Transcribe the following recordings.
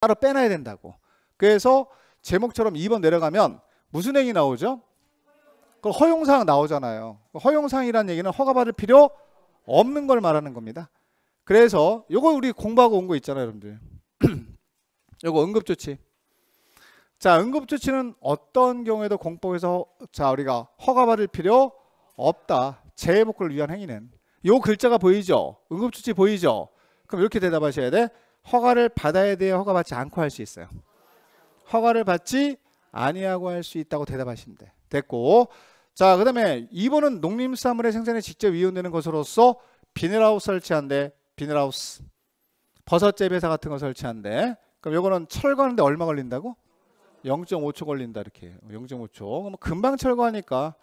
따로 빼놔야 된다고. 그래서 제목처럼 2번 내려가면 무슨 행위 나오죠? 그 허용사항 나오잖아요. 허용사항이라는 얘기는 허가받을 필요 없는 걸 말하는 겁니다. 그래서 이거 우리 공부하고 온 거 있잖아요, 여러분들. 이거 응급조치. 자, 응급조치는 어떤 경우에도 공법에서 자 우리가 허가받을 필요 없다. 재해복구를 위한 행위는 요 글자가 보이죠? 응급조치 보이죠? 그럼 이렇게 대답하셔야 돼. 허가를 받아야 돼요. 허가받지 않고 할 수 있어요. 허가를 받지 아니하고 할 수 있다고 대답하시면 돼. 됐고. 자, 그다음에 2번은 농림산물의 생산에 직접 이용되는 것으로서 비닐하우스 설치한데 비닐하우스 버섯 재배사 같은 거 설치한데 그럼 요거는 철거하는데 얼마 걸린다고? 0.5초 걸린다 이렇게 0.5초 그럼 금방 철거하니까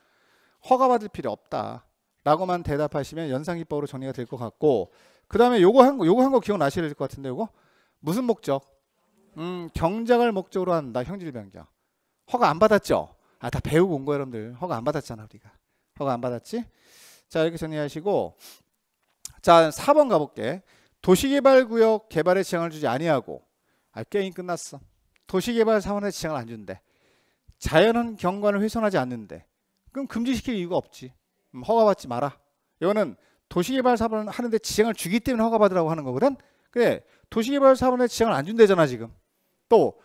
허가 받을 필요 없다 라고만 대답하시면 연상기법으로 정리가 될 것 같고 그 다음에 요거 한 거, 요거 한 거 기억나실 것 같은데 요거 무슨 목적? 음, 경작을 목적으로 한다. 형질 변경. 허가 안 받았죠? 아, 다 배우고 온거 여러분들. 허가 안 받았잖아, 우리가. 허가 안 받았지? 자, 이렇게 정리하시고 자, 4번 가볼게. 도시개발구역 개발에 지장을 주지 아니하고 아, 게임 끝났어. 도시개발 사원에 지장을 안 준대. 자연은 경관을 훼손하지 않는데. 그럼 금지시킬 이유가 없지. 음, 허가받지 마라. 이거는 도시개발 사업을 하는데 지장을 주기 때문에 허가받으라고 하는 거거든. 그래 도시개발 사업에 지장을 안 준대잖아 지금. 또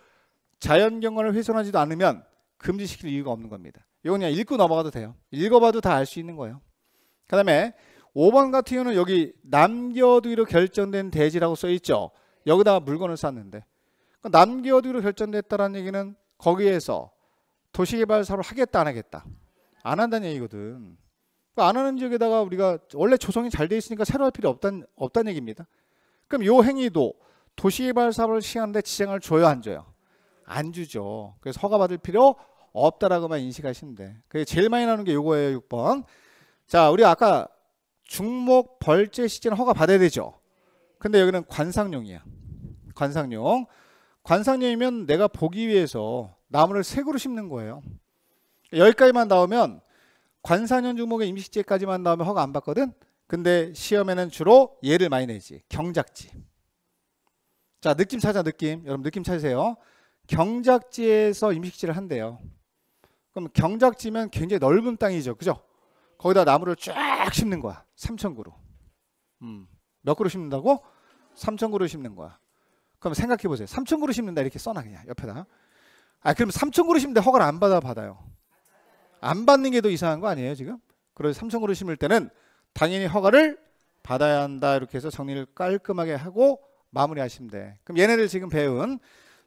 자연경관을 훼손하지도 않으면 금지시킬 이유가 없는 겁니다. 이건 그냥 읽고 넘어가도 돼요. 읽어봐도 다 알 수 있는 거예요. 그 다음에 5번 같은 경우는 여기 남겨두기로 결정된 대지라고 써 있죠. 여기다가 물건을 쌌는데 그러니까 남겨두기로 결정됐다는 얘기는 거기에서 도시개발 사업을 하겠다 안 하겠다 안 한다는 얘기거든. 그 안 하는 지역에다가 우리가 원래 조성이 잘 돼 있으니까 새로 할 필요 없단 없단 얘기입니다. 그럼 요 행위도 도시개발 사업을 시행하는데 지장을 줘요 안 줘요? 안 주죠. 그래서 허가받을 필요 없다라고만 인식하시면 돼. 그게 제일 많이 나오는 게 요거예요 6번. 자 우리 아까 중목 벌제 시즌 허가 받아야 되죠. 근데 여기는 관상용이야. 관상용. 관상용이면 내가 보기 위해서 나무를 색으로 심는 거예요. 여기까지만 나오면 관사년 주목의 임시직까지만 나오면 허가 안 받거든. 근데 시험에는 주로 얘를 많이 내지. 경작지. 자, 느낌 찾아 느낌. 여러분 느낌 찾으세요. 경작지에서 임식지를 한대요. 그럼 경작지면 굉장히 넓은 땅이죠. 그죠? 거기다 나무를 쫙 심는 거야. 3천 그루. 음. 몇 그루 심는다고? 3천 그루 심는 거야. 그럼 생각해 보세요. 3천 그루 심는다 이렇게 써놔 그냥 옆에다. 아, 그럼 3천 그루 심는데 허가를 안 받아 받아요. 안 받는 게 더 이상한 거 아니에요 지금? 그래서 삼성으로 심을 때는 당연히 허가를 받아야 한다 이렇게 해서 정리를 깔끔하게 하고 마무리하시면 돼. 그럼 얘네들 지금 배운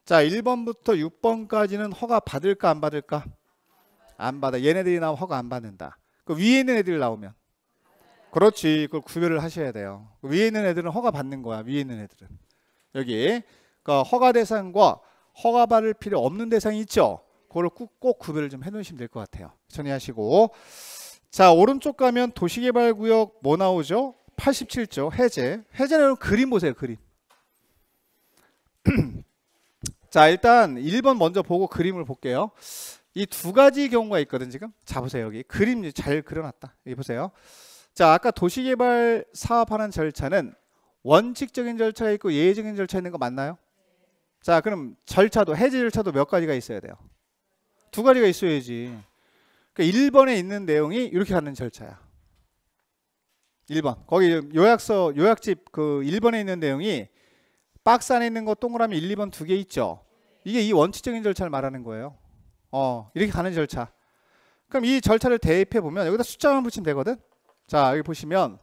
자 1번부터 6번까지는 허가 받을까 안 받을까? 안 받아. 얘네들이 나오면 허가 안 받는다. 그 위에 있는 애들이 나오면 그렇지. 그걸 구별을 하셔야 돼요. 그 위에 있는 애들은 허가 받는 거야. 위에 있는 애들은 여기 그 허가 대상과 허가 받을 필요 없는 대상이 있죠. 그걸 꼭, 꼭 구별을 좀 해놓으시면 될 것 같아요. 정리하시고 자 오른쪽 가면 도시개발구역 뭐 나오죠? 87조 해제 해제는 그림 보세요 그림 자 일단 1번 먼저 보고 그림을 볼게요 이 두 가지 경우가 있거든 지금 자 보세요 여기 그림 잘 그려놨다 여기 보세요 자 아까 도시개발 사업하는 절차는 원칙적인 절차가 있고 예외적인 절차 있는 거 맞나요? 자 그럼 절차도 해제 절차도 몇 가지가 있어야 돼요 두 가지가 있어야지. 그러니까 1번에 있는 내용이 이렇게 가는 절차야. 1번. 거기 요약서, 요약집 그 1번에 있는 내용이 박스 안에 있는 거 동그라미 1, 2번 두 개 있죠. 이게 이 원칙적인 절차를 말하는 거예요. 어, 이렇게 가는 절차. 그럼 이 절차를 대입해 보면 여기다 숫자만 붙이면 되거든. 자, 여기 보시면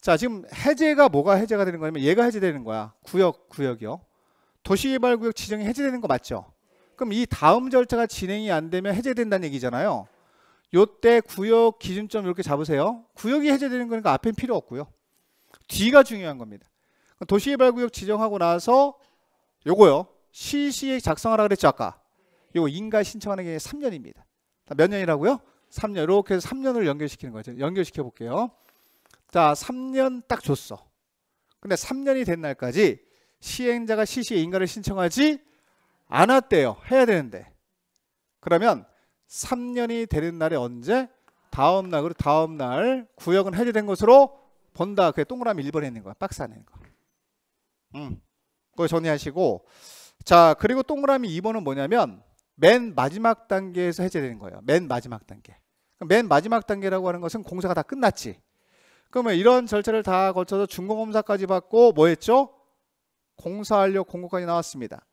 자, 지금 해제가 뭐가 해제가 되는 거냐면 얘가 해제되는 거야. 구역, 구역이요. 도시개발구역 지정이 해제되는 거 맞죠? 그럼 이 다음 절차가 진행이 안 되면 해제된다는 얘기잖아요. 요때 구역 기준점 이렇게 잡으세요. 구역이 해제되는 거니까 앞엔 필요 없고요. 뒤가 중요한 겁니다. 도시개발구역 지정하고 나서 요거요. 시시에 작성하라 그랬죠 아까. 요거 인가 신청하는 게 3년입니다. 몇 년이라고요? 3년. 이렇게 해서 3년을 연결시키는 거죠. 연결시켜 볼게요. 자 3년 딱 줬어. 근데 3년이 된 날까지 시행자가 시시에 인가를 신청하지 안 왔대요. 해야 되는데. 그러면 3년이 되는 날에 언제? 다음 날, 그리고 다음 날 구역은 해제된 것으로 본다. 그게 동그라미 1번에 있는 거야. 박스 안에 있는 거. 음. 그거 정리하시고. 자, 그리고 동그라미 2번은 뭐냐면 맨 마지막 단계에서 해제되는 거예요. 맨 마지막 단계. 맨 마지막 단계라고 하는 것은 공사가 다 끝났지. 그러면 이런 절차를 다 거쳐서 준공검사까지 받고 뭐 했죠? 공사하려 고 공고까지 나왔습니다.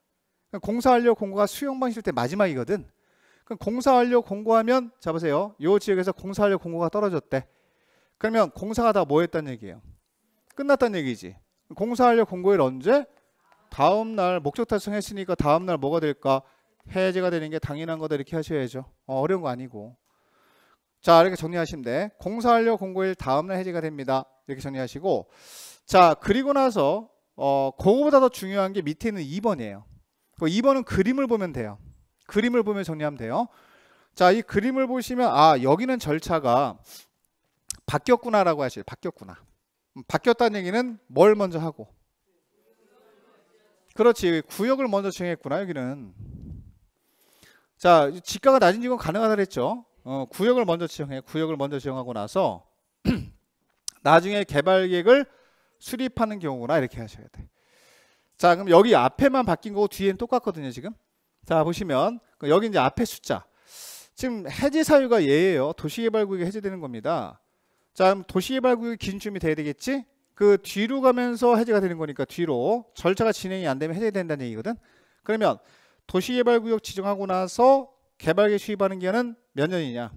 그러니까 공사 완료 공고가 수용 방실 때 마지막이거든. 그럼 공사 완료 공고하면 자 보세요. 요 지역에서 공사 완료 공고가 떨어졌대. 그러면 공사가 다뭐 했단 얘기예요? 끝났단 얘기지. 공사 완료 공고일 언제? 다음 날 목적 달성했으니까 다음 날 뭐가 될까? 해제가 되는 게 당연한 거다 이렇게 하셔야죠. 어, 려운거 아니고. 자 이렇게 정리하시면 돼. 공사 완료 공고일 다음 날 해제가 됩니다. 이렇게 정리하시고 자 그리고 나서 어, 그거보다 더 중요한 게 밑에 있는 2번이에요. 뭐 그 2번은 그림을 보면 돼요. 그림을 보면 정리하면 돼요. 자, 이 그림을 보시면 아, 여기는 절차가 바뀌었구나라고 하실 바뀌었구나. 음, 바뀌었다는 얘기는 뭘 먼저 하고 그렇지 구역을 먼저 정했구나 여기는 자 지가가 낮은 직원 가능하다 그랬죠 어, 구역을 먼저 지정해 구역을 먼저 지정하고 나서 나중에 개발 계획을 수립하는 경우나 이렇게 하셔야 돼자 그럼 여기 앞에만 바뀐 거고 뒤엔 똑같거든요 지금 자 보시면 그 여기 이제 앞에 숫자 지금 해제 사유가 얘예요 도시개발구역이 해제되는 겁니다 자 그럼 도시개발구역이 기준점이 돼야 되겠지 그 뒤로 가면서 해제가 되는 거니까 뒤로 절차가 진행이 안 되면 해제된다는 얘기거든 그러면 도시개발구역 지정하고 나서 개발계 수입하는 기간은 몇 년이냐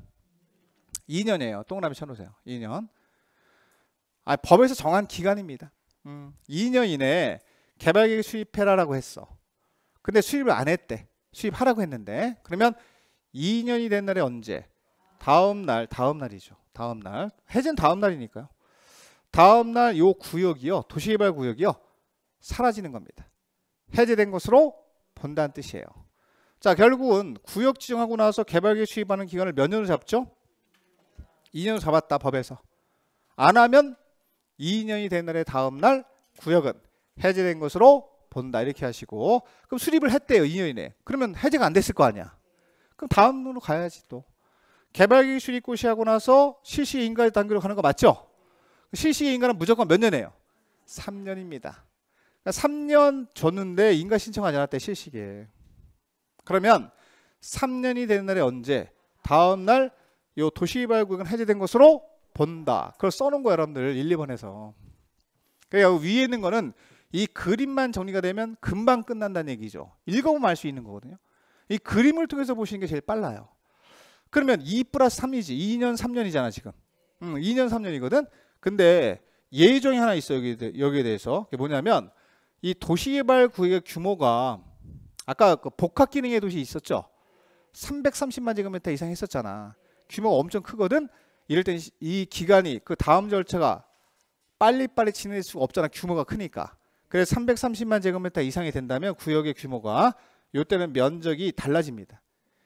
2년이에요 동그라미 쳐놓으세요 2년 아 법에서 정한 기간입니다 음. 2년 이내에 개발 계획 수입해라라고 했어. 근데 수입을안 했대. 수입하라고 했는데 그러면 2년이 된 날에 언제? 다음 날, 다음 날이죠. 다음 날. 해진 다음 날이니까요. 다음 날요 구역이요. 도시개발 구역이요. 사라지는 겁니다. 해제된 것으로 본다는 뜻이에요. 자, 결국은 구역 지정하고 나서 개발계획 수입하는 기간을 몇 년을 잡죠? 2년을 잡았다, 법에서. 안 하면 2년이 된 날의 다음 날 구역은 해제된 것으로 본다 이렇게 하시고 그럼 수립을 했대요 2년 이내 그러면 해제가 안 됐을 거 아니야 그럼 다음으로 가야지 또개발기획 수립 고시하고 나서 실시인가의 단계로 가는 거 맞죠 실시인가는 무조건 몇 년이에요 3년입니다 3년 그러니까 줬는데 인가 신청 하지 않았대 실시계 그러면 3년이 되는 날에 언제 다음 날 요도시개발구은 해제된 것으로 본다 그걸 써놓은 거예요 여러분들 1, 2번에서 그러니까 위에 있는 거는 이 그림만 정리가 되면 금방 끝난다는 얘기죠. 읽어보면 알 수 있는 거거든요. 이 그림을 통해서 보시는 게 제일 빨라요. 그러면 2 플러스 3이지. 2년 3년이잖아 지금. 음, 2년 3년이거든. 근데 예정이 의 하나 있어 여기 여기에 대해서. 그게 뭐냐면 이 도시개발 구역의 규모가 아까 그 복합 기능의 도시 있었죠. 330만 제곱미터 이상 했었잖아. 규모가 엄청 크거든. 이럴 땐이 기간이 그 다음 절차가 빨리빨리 진행할 수가 없잖아. 규모가 크니까. 그래서 330만 제곱미터 이상이 된다면 구역의 규모가 요때는 면적이 달라집니다.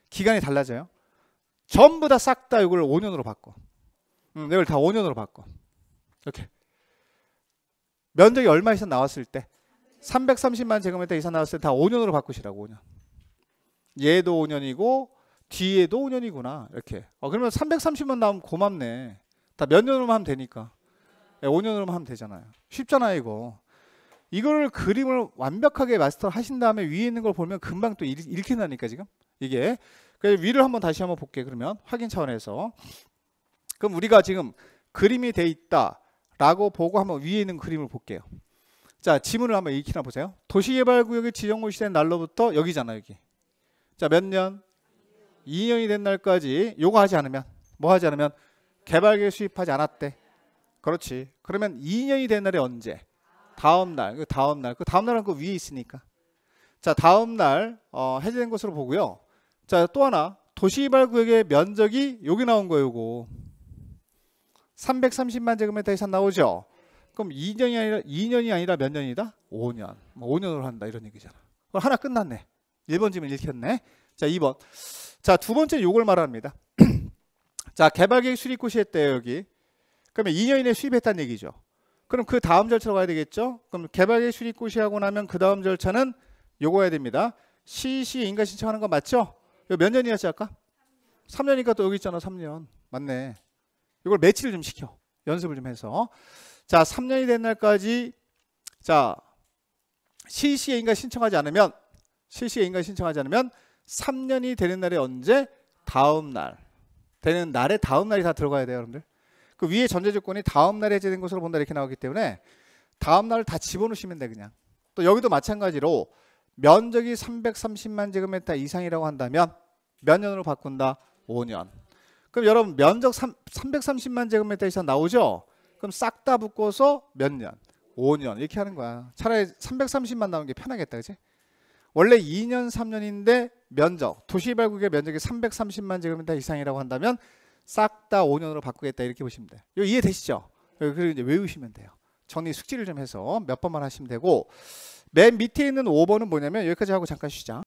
기간이 달라져요. 전부 다 싹 다 이걸 5년으로 바꿔. 음, 이걸 다 5년으로 바꿔. 이렇게. 면적이 얼마 이상 나왔을 때 330만 제곱미터 이상 나왔을 때 다 5년으로 바꾸시라고 5년. 얘도 5년이고 뒤에도 5년이구나 이렇게. 어, 그러면 330만 나오면 고맙네. 다 몇 년으로만 하면 되니까. 5년으로만 예, 하면 되잖아요. 쉽잖아 요 이거. 이거를 그림을 완벽하게 마스터를 하신 다음에 위에 있는 걸 보면 금방 또 잃, 잃긴다니까 지금 이게 그래서 위를 한번 다시 한번 볼게 그러면 확인 차원에서 그럼 우리가 지금 그림이 돼 있다 라고 보고 한번 위에 있는 그림을 볼게요 자 지문을 한번 읽히나 보세요 도시개발구역이 지정고시된 날로부터 여기잖아 여기 자 몇 년? 2년이 된 날까지 요거 하지 않으면 뭐 하지 않으면 개발계획 수입하지 않았대 그렇지 그러면 2년이 된 날이 언제? 다음 날, 그 다음 날, 그 다음 날은 그 위에 있으니까. 자, 다음 날 어, 해제된 것으로 보고요. 자, 또 하나 도시개발 구역의 면적이 여기 나온 거예요, 요거. 330만 제곱미터 이상 나오죠. 그럼 2년이 아니라 2년이 아니라 몇 년이다? 5년. 뭐 5년으로 한다 이런 얘기잖아. 그럼 하나 끝났네. 1번 지문 읽혔네. 자, 2번. 자, 두 번째 요걸 말합니다. 자, 개발 계획 수립 고시했대요, 여기. 그러면 2년 이내 수입했다는 얘기죠. 그럼 그 다음 절차로 가야 되겠죠? 그럼 개발 계립 고시하고 나면 그 다음 절차는 요거 해야 됩니다. CEC 인가 신청하는 거 맞죠? 몇 년이었지 아까? 3년. 3년이니까 또 여기 있잖아 3년. 맞네. 이걸 매치를 좀 시켜. 연습을 좀 해서. 자 3년이 된 날까지 자 CEC 인가 신청하지 않으면 CEC 인가 신청하지 않으면 3년이 되는 날에 언제? 다음 날. 되는 날에 다음 날이 다 들어가야 돼요 여러분들. 그 위에 전제 조건이 다음 날 해제된 것으로 본다 이렇게 나오기 때문에 다음 날 다 집어넣으시면 돼 그냥. 또 여기도 마찬가지로 면적이 330만 제곱미터 이상이라고 한다면 몇 년으로 바꾼다? 5년. 그럼 여러분 면적 3, 330만 제곱미터 이상 나오죠? 그럼 싹 다붙고서몇 년? 5년 이렇게 하는 거야. 차라리 330만 나오는 게 편하겠다, 그렇지? 원래 2년, 3년인데 면적 도시발국의 면적이 330만 제곱미터 이상이라고 한다면 싹다 5년으로 바꾸겠다 이렇게 보시면 돼요. 이거 이해되시죠? 그리고 이제 외우시면 돼요. 정리 숙지를 좀 해서 몇 번만 하시면 되고 맨 밑에 있는 5번은 뭐냐면 여기까지 하고 잠깐 쉬자.